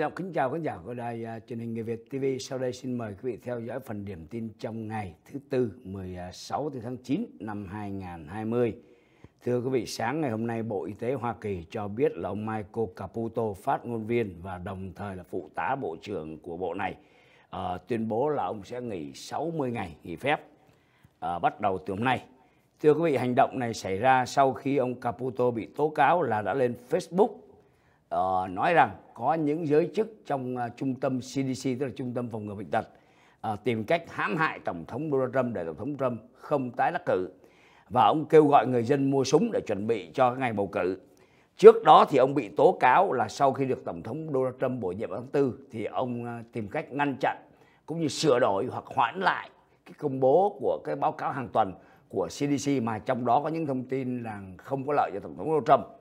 Ngọc kính chào khán giả của đài uh, truyền hình Người Việt TV. Sau đây xin mời quý vị theo dõi phần điểm tin trong ngày thứ Tư 16 tháng 9 năm 2020. Thưa quý vị, sáng ngày hôm nay Bộ Y tế Hoa Kỳ cho biết là ông Michael Caputo, phát ngôn viên và đồng thời là phụ tá bộ trưởng của bộ này, uh, tuyên bố là ông sẽ nghỉ 60 ngày nghỉ phép uh, bắt đầu từ hôm nay. Thưa quý vị, hành động này xảy ra sau khi ông Caputo bị tố cáo là đã lên Facebook uh, nói rằng có những giới chức trong uh, trung tâm CDC tức là trung tâm phòng ngừa bệnh tật uh, tìm cách hãm hại tổng thống Donald Trump để tổng thống Trump không tái đắc cử và ông kêu gọi người dân mua súng để chuẩn bị cho ngày bầu cử. Trước đó thì ông bị tố cáo là sau khi được tổng thống Donald Trump bổ nhiệm tháng tư thì ông uh, tìm cách ngăn chặn cũng như sửa đổi hoặc hoãn lại cái công bố của cái báo cáo hàng tuần của CDC mà trong đó có những thông tin là không có lợi cho tổng thống Donald Trump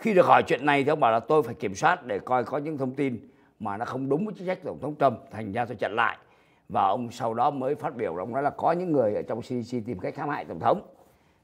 khi được hỏi chuyện này thì ông bảo là tôi phải kiểm soát để coi có những thông tin mà nó không đúng với chính sách tổng thống Trump thành ra tôi chặn lại và ông sau đó mới phát biểu ông nói là có những người ở trong CDC tìm cách hãm hại tổng thống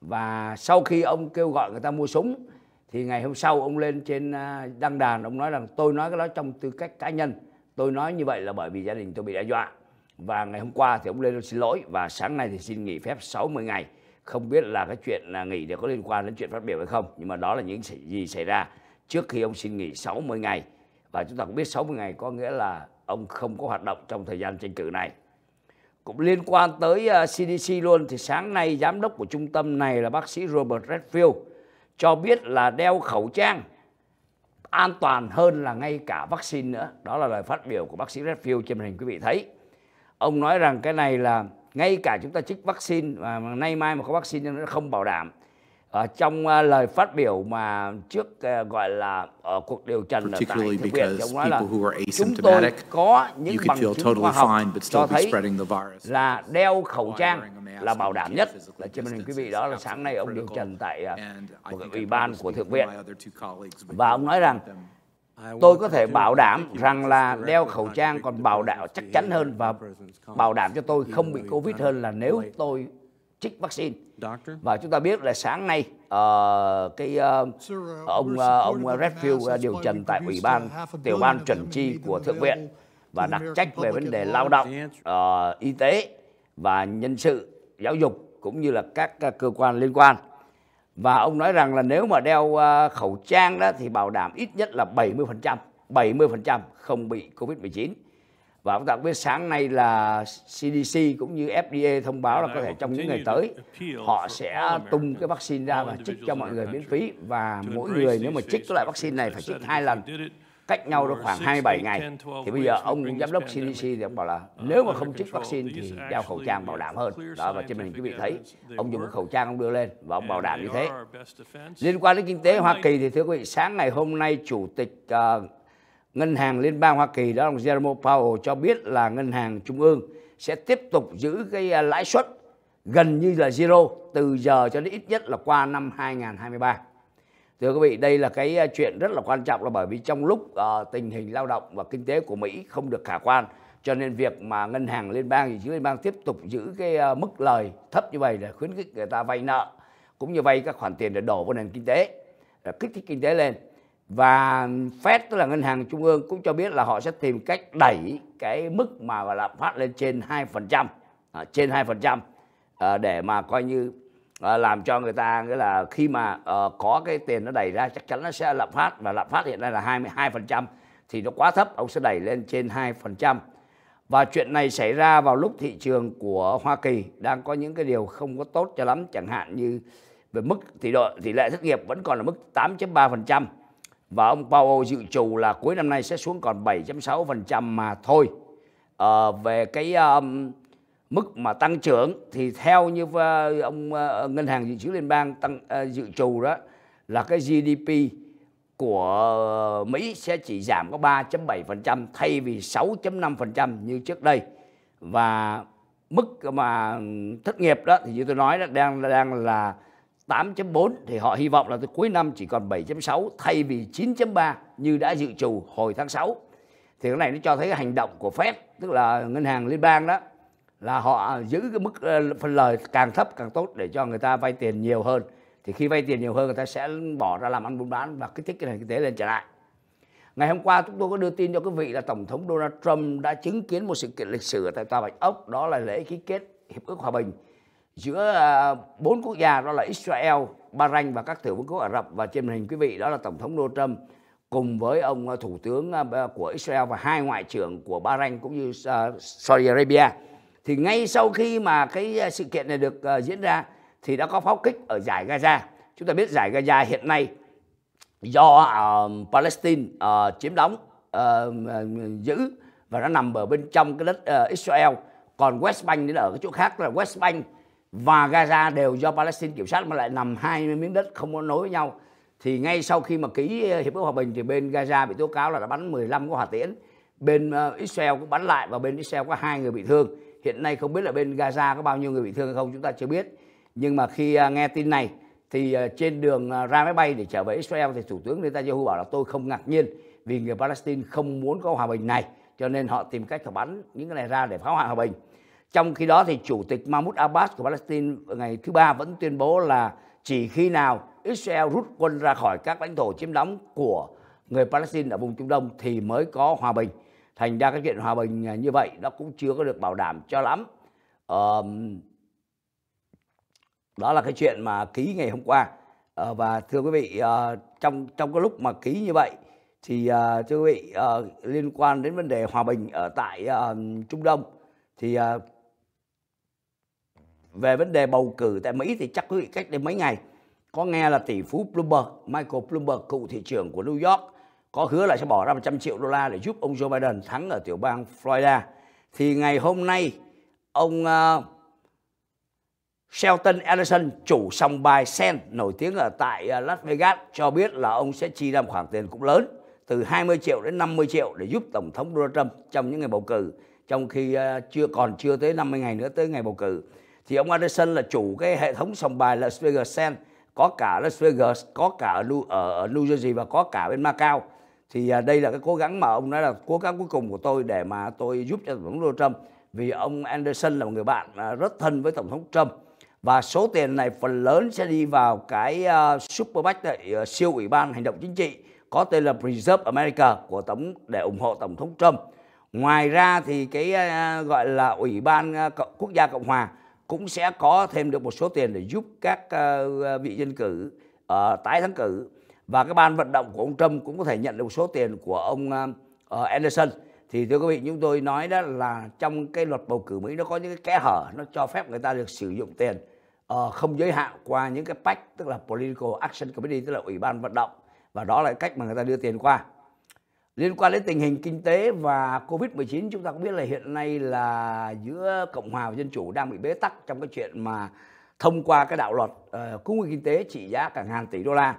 và sau khi ông kêu gọi người ta mua súng thì ngày hôm sau ông lên trên à, đăng đàn ông nói rằng tôi nói cái đó trong tư cách cá nhân tôi nói như vậy là bởi vì gia đình tôi bị đe dọa và ngày hôm qua thì ông lên xin lỗi và sáng nay thì xin nghỉ phép 60 ngày không biết là cái chuyện là nghỉ để có liên quan đến chuyện phát biểu hay không nhưng mà đó là những gì xảy ra trước khi ông xin nghỉ 60 ngày và chúng ta cũng biết 60 ngày có nghĩa là ông không có hoạt động trong thời gian tranh cử này cũng liên quan tới CDC ờ, luôn thì sáng nay giám đốc của trung tâm này là bác sĩ Robert Redfield cho biết là đeo khẩu trang an toàn hơn là ngay cả vaccine nữa đó là lời phát biểu của bác sĩ Redfield trên màn hình quý vị thấy ông nói rằng cái này là ngay cả chúng ta trích vaccine mà nay mai mà có vaccine nó không bảo đảm ở trong uh, lời phát biểu mà trước uh, gọi là ở cuộc điều trần ở tại Thượng viện ông nói là chúng tôi có những bằng chứng totally khoa học cho thấy là đeo khẩu trang là bảo đảm nhất là trên màn hình quý vị đó là sáng nay ông điều trần tại uh, một ủy ban của thượng viện và ông nói rằng Tôi có thể bảo đảm rằng là đeo khẩu trang còn bảo đảm chắc chắn hơn và bảo đảm cho tôi không bị Covid hơn là nếu tôi trích vaccine. Và chúng ta biết là sáng nay ờ, ờ, uh, ờ, cái uh, ông uh, ông Redfield điều trần tại ủy ban tiểu ban chuẩn chi của thượng viện và đặc trách về vấn đề lao động, uh, y tế và nhân sự, giáo dục cũng như là các cơ quan liên quan và ông nói rằng là nếu mà đeo à, khẩu trang đó thì bảo đảm ít nhất là 70%, 70% không bị Covid-19. Và chúng ta biết sáng nay là CDC cũng như FDA thông báo là có thể trong những ngày tới họ sẽ tung cái vaccine ra và chích cho mọi người miễn phí và mỗi người nếu mà chích cái loại vaccine này phải chích hai lần cách nhau đó khoảng 27 ngày thì bây giờ ông giám đốc CDC thì ông bảo là nếu mà không trích vaccine thì đeo khẩu trang bảo đảm hơn đó và trên màn hình quý vị thấy ông dùng cái khẩu trang ông đưa lên và ông bảo đảm như thế liên quan đến kinh tế Hoa Kỳ thì thưa quý vị sáng ngày hôm nay chủ tịch uh, ngân hàng liên bang Hoa Kỳ đó là Jerome Powell cho biết là ngân hàng trung ương sẽ tiếp tục giữ cái ờ, lãi suất gần như là zero từ giờ cho đến ít nhất là qua năm 2023 Thưa quý vị, đây là cái à, chuyện rất là quan trọng là bởi vì trong lúc uh, tình hình lao động và kinh tế của Mỹ không được khả quan, cho nên việc mà ngân hàng liên bang, thì liên bang tiếp tục giữ cái uh, mức lời thấp như vậy để khuyến khích người ta vay nợ, cũng như vay các khoản tiền để đổ vào nền kinh tế, để kích thích kinh tế lên. Và Fed tức là ngân hàng trung ương cũng cho biết là họ sẽ tìm cách đẩy cái mức mà gọi là phát lên trên 2%, uh, à, trên 2% uh, ờ, để mà coi như Ờ, làm cho người ta nghĩa là khi mà à, có cái tiền nó đẩy ra chắc chắn nó sẽ lạm phát và lạm phát hiện nay là 22% thì nó quá thấp ông sẽ đẩy lên trên 2% và chuyện này xảy ra vào lúc thị trường của Hoa Kỳ đang có những cái điều không có tốt cho lắm chẳng hạn như về mức tỷ độ tỷ lệ thất nghiệp vẫn còn là mức 8.3% và ông Powell dự trù là cuối năm nay sẽ xuống còn 7.6% mà thôi. À, về cái um, mức mà tăng trưởng thì theo như ờ, ông ờ, ngân hàng dự trữ liên bang tăng ờ, dự trù đó là cái GDP của Mỹ sẽ chỉ giảm có 3.7% thay vì 6.5% như trước đây và mức mà thất nghiệp đó thì như tôi nói đó đang đang là 8.4 thì họ hy vọng là tới cuối năm chỉ còn 7.6 thay vì 9.3 như đã dự trù hồi tháng 6. Thì cái này nó cho thấy cái hành động của Fed tức là ngân hàng liên bang đó là họ giữ cái mức ờ, phần lời càng thấp càng tốt để cho người ta vay tiền nhiều hơn thì khi vay tiền nhiều hơn người ta sẽ bỏ ra làm ăn buôn bán và kích thích cái nền kinh tế lên trở lại ngày hôm qua chúng tôi có đưa tin cho quý vị là tổng thống Donald Trump đã chứng kiến một sự kiện lịch sử tại Tòa Bạch Ốc đó là lễ ký kết hiệp ước hòa bình giữa à, bốn quốc gia đó là Israel, Bahrain và các tiểu vương quốc Ả Rập và trên màn hình quý vị đó là tổng thống Donald Trump cùng với ông à, thủ tướng à, của Israel và hai ngoại trưởng của Bahrain cũng như Saudi Arabia thì ngay sau khi mà cái ờ, sự kiện này được uh, diễn ra thì đã có pháo kích ở giải Gaza. Chúng ta biết giải Gaza hiện nay do uh, Palestine uh, chiếm đóng uh, giữ và nó nằm ở bên trong cái đất uh, Israel. Còn West Bank thì ở cái chỗ khác là West Bank và Gaza đều do Palestine kiểm soát mà lại nằm hai miếng đất không có nối với nhau. Thì ngay sau khi mà ký hiệp ước hòa bình thì bên Gaza bị tố cáo là đã bắn 15 quả hỏa tiễn, bên uh, Israel cũng bắn lại và bên Israel có hai người bị thương hiện nay không biết là bên Gaza có bao nhiêu người bị thương hay không chúng ta chưa biết nhưng mà khi à, nghe tin này thì à, trên đường à, ra máy bay để trở về Israel thì thủ tướng Netanyahu bảo là tôi không ngạc nhiên vì người Palestine không muốn có hòa bình này cho nên họ tìm cách họ bắn những cái này ra để phá hoại hòa bình trong khi đó thì chủ tịch Mahmoud Abbas của Palestine ngày thứ ba vẫn tuyên bố là chỉ khi nào Israel rút quân ra khỏi các lãnh thổ chiếm đóng của người Palestine ở vùng Trung Đông thì mới có hòa bình thành ra cái chuyện hòa bình à, như vậy nó cũng chưa có được bảo đảm cho lắm ờ, đó là cái chuyện mà ký ngày hôm qua ờ, và thưa quý vị ờ, trong trong cái lúc mà ký như vậy thì ờ, thưa quý vị ờ, liên quan đến vấn đề hòa bình ở tại Trung Đông thì về vấn đề bầu cử tại Mỹ thì chắc quý vị cách đây mấy ngày có nghe là tỷ phú Bloomberg, Michael Bloomberg, cựu thị trưởng của New York có hứa là sẽ bỏ ra 100 triệu đô la để giúp ông Joe Biden thắng ở tiểu bang Florida. Thì ngày hôm nay ông uh, Shelton Ellison, chủ sòng bài Sen nổi tiếng ở tại uh, Las Vegas cho biết là ông sẽ chi ra một khoản tiền cũng lớn từ 20 triệu đến 50 triệu để giúp tổng thống Donald Trump trong những ngày bầu cử trong khi uh, chưa còn chưa tới 50 ngày nữa tới ngày bầu cử. Thì ông Ellison là chủ cái hệ thống sòng bài Las Vegas Sen có cả Las Vegas, có cả ở New, ở New Jersey và có cả bên Macau thì à, đây là cái cố gắng mà ông nói là cố gắng cuối cùng của tôi để mà tôi giúp cho tổng thống Trump vì ông Anderson là một người bạn à, rất thân với tổng thống Trump và số tiền này phần lớn sẽ đi vào cái uh, à, Superpac siêu ủy ban hành động chính trị có tên là Preserve America của tổng để ủng hộ tổng thống Trump. Ngoài ra thì cái gọi là ủy ban quốc gia cộng hòa cũng sẽ có thêm được một số tiền để giúp các uh, vị dân cử uh, tái thắng cử và cái ban vận động của ông Trump cũng có thể nhận được số tiền của ông uh, Anderson thì thưa quý vị chúng tôi nói đó là trong cái luật bầu cử Mỹ nó có những cái kẽ hở nó cho phép người ta được sử dụng tiền uh, không giới hạn qua những cái PAC tức là Political Action Committee tức là ủy ban vận động và đó là cách mà người ta đưa tiền qua liên quan đến tình hình kinh tế và Covid-19 chúng ta cũng biết là hiện nay là giữa Cộng hòa và Dân chủ đang bị bế tắc trong cái chuyện mà thông qua cái đạo luật uh, cứu nguy kinh tế trị giá cả ngàn tỷ đô la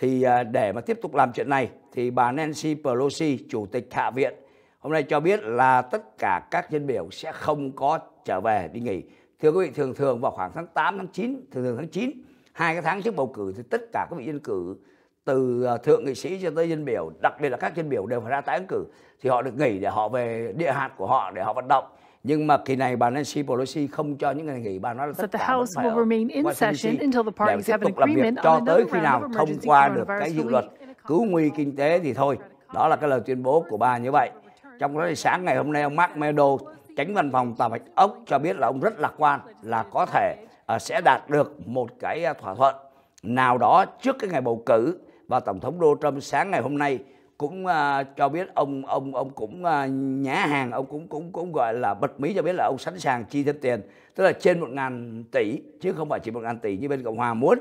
thì à, để mà tiếp tục làm chuyện này thì bà Nancy Pelosi, chủ tịch Hạ viện hôm nay cho biết là tất cả các dân biểu sẽ không có trở về đi nghỉ. Thưa quý vị, thường thường vào khoảng tháng 8 tháng 9, thường thường tháng 9, hai cái tháng trước bầu cử thì tất cả các vị dân cử từ à, thượng nghị sĩ cho tới dân biểu, đặc biệt là các dân biểu đều phải ra tái ứng cử thì họ được nghỉ để họ về địa hạt của họ để họ vận động. Nhưng mà kỳ này bà Nancy Pelosi không cho những người nghị, bà nói là tất cả vẫn phải ở Washington để tiếp tục làm việc cho tới khi nào thông qua được cái dự luật cứu nguy kinh tế thì thôi. Đó là cái lời tuyên bố của bà như vậy. Trong đó thì sáng ngày hôm nay ông Mark Meadow, tránh văn phòng tòa bạch ốc cho biết là ông rất lạc quan là có thể uh, sẽ đạt được một cái ờ, thỏa thuận nào đó trước cái ngày bầu cử và tổng thống Donald Trump sáng ngày hôm nay cũng uh, cho biết ông ông ông cũng uh, à, nhá hàng ông cũng cũng cũng gọi là bật mí cho biết là ông sẵn sàng chi thêm tiền tức là trên một ngàn tỷ chứ không phải chỉ một ngàn tỷ như bên cộng hòa muốn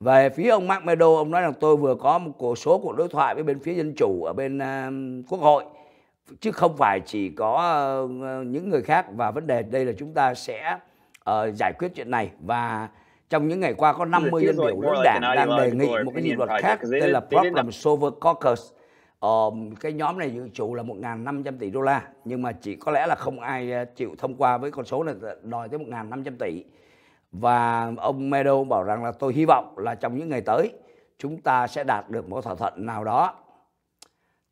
về phía ông Mark Meadow ông nói rằng tôi vừa có một cuộc số cuộc đối thoại với bên phía dân chủ ở bên uh, quốc hội chứ không phải chỉ có uh, những người khác và vấn đề đây là chúng ta sẽ uh, giải quyết chuyện này và trong những ngày qua có 50 dân biểu lưỡng đảng đang đề nghị một cái dự luật khác tên là Problem Solver Caucus Ờ, cái nhóm này dự trụ là 1.500 tỷ đô la nhưng mà chỉ có lẽ là không ai ờ, chịu thông qua với con số này đòi tới 1.500 tỷ và ông Meadow bảo rằng là tôi hy vọng là trong những ngày tới chúng ta sẽ đạt được một thỏa thuận nào đó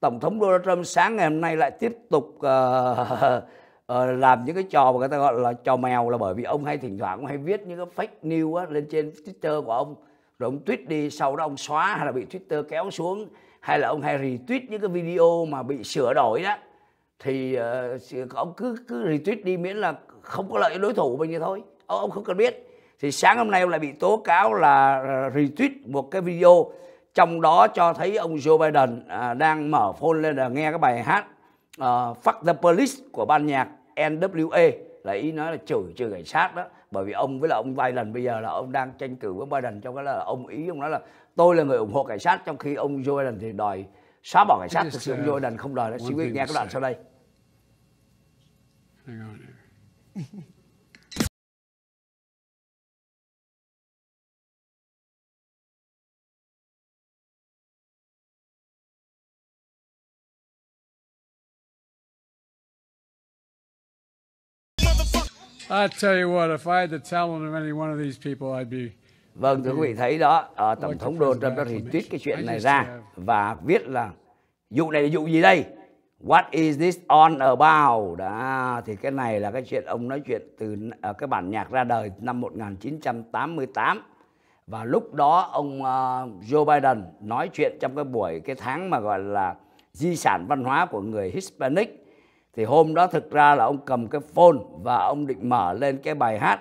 tổng thống Donald Trump sáng ngày hôm nay lại tiếp tục uh, uh, làm những cái trò mà người ta gọi là trò mèo là bởi vì ông hay thỉnh thoảng ông hay viết những cái fake news á, lên trên Twitter của ông rồi ông tweet đi sau đó ông xóa hay là bị Twitter kéo xuống hay là ông hay retweet những cái video mà bị sửa đổi đó thì uh, ông cứ cứ retweet đi miễn là không có lợi cho đối thủ mình như thôi ông, ông không cần biết thì sáng hôm nay ông lại bị tố cáo là ờ, retweet một cái video trong đó cho thấy ông Joe Biden uh, đang mở phone lên là nghe cái bài hát uh, Fuck the Police của ban nhạc NWA là ý nói là chửi chửi cảnh sát đó bởi vì ông với là ông Biden bây giờ là ông đang tranh cử với Biden trong cái là ông ý ông nói là tôi là người ủng hộ cảnh sát trong khi ông Joe Biden thì đòi xóa bỏ cảnh sát thực sự ông uh, Joe Biden không đòi đấy, xin quý vị nghe cái đoạn sau đây Hang on here. I tell you what, if I had to tell them any one of these people, I'd be Vâng, thưa quý vị thấy đó, ở à, Tổng thống Donald Trump đã thì tweet cái chuyện này ra và viết là dụ này là vụ gì đây? What is this on about? Đó, thì cái này là cái chuyện ông nói chuyện từ uh, cái bản nhạc ra đời năm 1988 và lúc đó ông uh, Joe Biden nói chuyện trong cái buổi cái tháng mà gọi là di sản văn hóa của người Hispanic thì hôm đó thực ra là ông cầm cái phone và ông định mở lên cái bài hát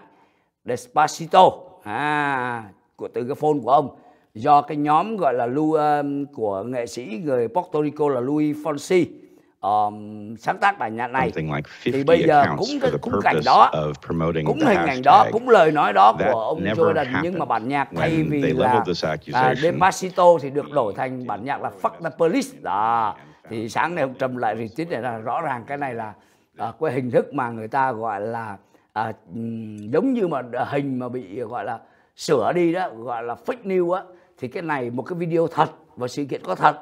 Despacito à của từ cái phone của ông do cái nhóm gọi là Lu um, của nghệ sĩ người Puerto Rico là Louis Fonsi um, sáng tác bài nhạc này like thì bây giờ cũng cái cũng cảnh đó cũng hình ảnh đó cũng lời nói đó của ông Jordan nhưng mà bản nhạc thay vì là uh, Despacito thì được đổi thành bản nhạc là Fuck the Police đó Dạ. thì sáng nay ông trump lại retweet này là rõ ràng cái này là à, cái hình thức mà người ta gọi là à, giống như mà hình mà bị gọi là sửa đi đó gọi là fake news á thì cái này một cái video thật và sự kiện có thật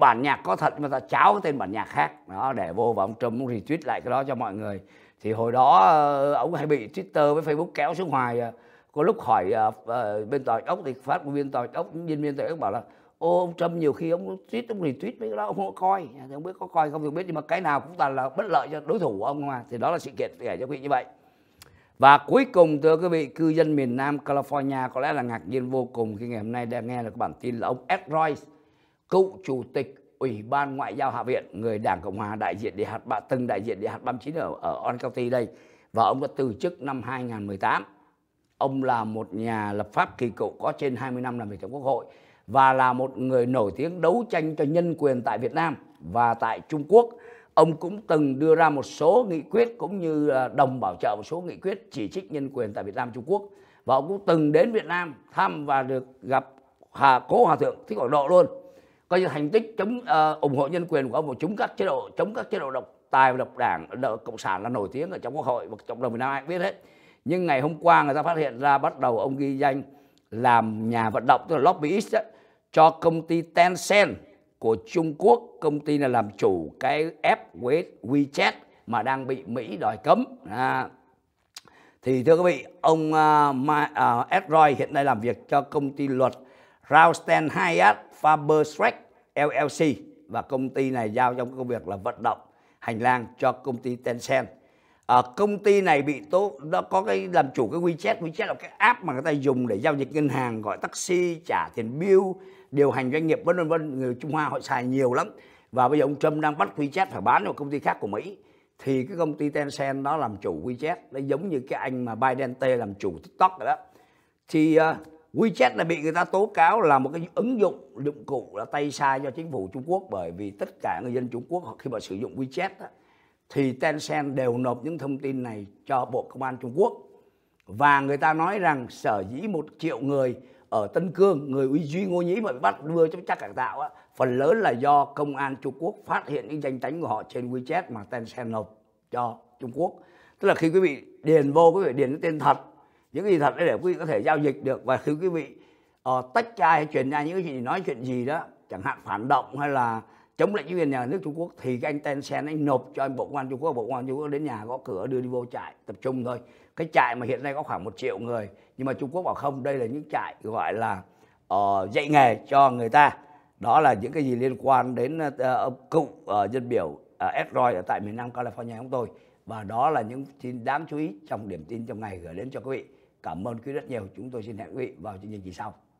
bản nhạc có thật mà ta cháo cái tên bản nhạc khác đó để vô và ông Trump ông retweet lại cái đó cho mọi người thì hồi đó ờ, ông hay bị Twitter với Facebook kéo xuống ngoài có lúc hỏi uh, bên tòa ốc thì phát viên tòa ốc nhân viên tòa ốc bảo là ô ông trump nhiều khi ông tweet ông retweet mấy cái đó ông không có coi thì không biết có coi không thì biết nhưng mà cái nào cũng toàn là bất lợi cho đối thủ của ông mà, thì đó là sự kiện kể cho quý vị như vậy và cuối cùng thưa quý vị cư dân miền Nam California có lẽ là ngạc nhiên vô cùng khi ngày hôm nay đang nghe được bản tin là ông Ed Royce, cựu chủ tịch Ủy ban Ngoại giao Hạ viện, người Đảng Cộng hòa đại diện địa hạt bạ từng đại diện địa hạt 39 ở, ở Orange County đây và ông đã từ chức năm 2018. Ông là một nhà lập pháp kỳ cựu có trên 20 năm làm việc trong Quốc hội và là một người nổi tiếng đấu tranh cho nhân quyền tại Việt Nam và tại Trung Quốc. Ông cũng từng đưa ra một số nghị quyết cũng như đồng bảo trợ một số nghị quyết chỉ trích nhân quyền tại Việt Nam Trung Quốc. Và ông cũng từng đến Việt Nam thăm và được gặp Hà Cố Hòa Thượng Thích Quảng Độ luôn. Coi như thành tích chống uh, ủng hộ nhân quyền của ông và chống các chế độ chống các chế độ độc tài và độc đảng độc cộng sản là nổi tiếng ở trong quốc hội và cộng đồng Việt Nam ai cũng biết hết. Nhưng ngày hôm qua người ta phát hiện ra bắt đầu ông ghi danh làm nhà vận động tức là lobbyist đó, cho công ty Tencent của Trung Quốc công ty là làm chủ cái app WeChat mà đang bị Mỹ đòi cấm à. thì thưa quý vị ông uh, Ma, uh, hiện nay làm việc cho công ty luật Ralston Hayat Faber Shrek LLC và công ty này giao trong công việc là vận động hành lang cho công ty Tencent à, công ty này bị tố nó có cái làm chủ cái WeChat WeChat là cái app mà người ta dùng để giao dịch ngân hàng gọi taxi trả tiền bill điều hành doanh nghiệp vân vân người Trung Hoa họ xài nhiều lắm và bây giờ ông Trump đang bắt WeChat phải bán cho công ty khác của Mỹ thì cái công ty Tencent nó làm chủ WeChat nó giống như cái anh mà Biden T làm chủ TikTok rồi đó thì uh, WeChat là bị người ta tố cáo là một cái ứng dụng dụng cụ là tay sai cho chính phủ Trung Quốc bởi vì tất cả người dân Trung Quốc khi mà sử dụng WeChat đó, thì Tencent đều nộp những thông tin này cho Bộ Công an Trung Quốc. Và người ta nói rằng sở dĩ một triệu người ở Tân Cương, người Uy Duy Ngô Nhĩ mà bị bắt đưa cho chắc cải tạo á, phần lớn là do Công an Trung Quốc phát hiện những danh tánh của họ trên WeChat mà Tencent nộp cho Trung Quốc. Tức là khi quý vị điền vô, quý vị điền cái tên thật, những cái gì thật đấy để quý vị có thể giao dịch được. Và khi quý vị uh, tách chai hay truyền ra những cái gì nói chuyện gì đó, chẳng hạn phản động hay là chống lại chính quyền nhà nước Trung Quốc thì cái anh Tencent anh nộp cho anh Bộ Công an Trung Quốc Bộ Công an Trung Quốc đến nhà gõ cửa đưa đi vô trại tập trung thôi cái trại mà hiện nay có khoảng một triệu người nhưng mà Trung Quốc bảo không đây là những trại gọi là uh, dạy nghề cho người ta đó là những cái gì liên quan đến uh, cựu uh, dân biểu uh, ờ, Edroy ở tại miền Nam California chúng tôi và đó là những tin đáng chú ý trong điểm tin trong ngày gửi đến cho quý vị cảm ơn quý rất nhiều chúng tôi xin hẹn quý vị vào chương trình kỳ sau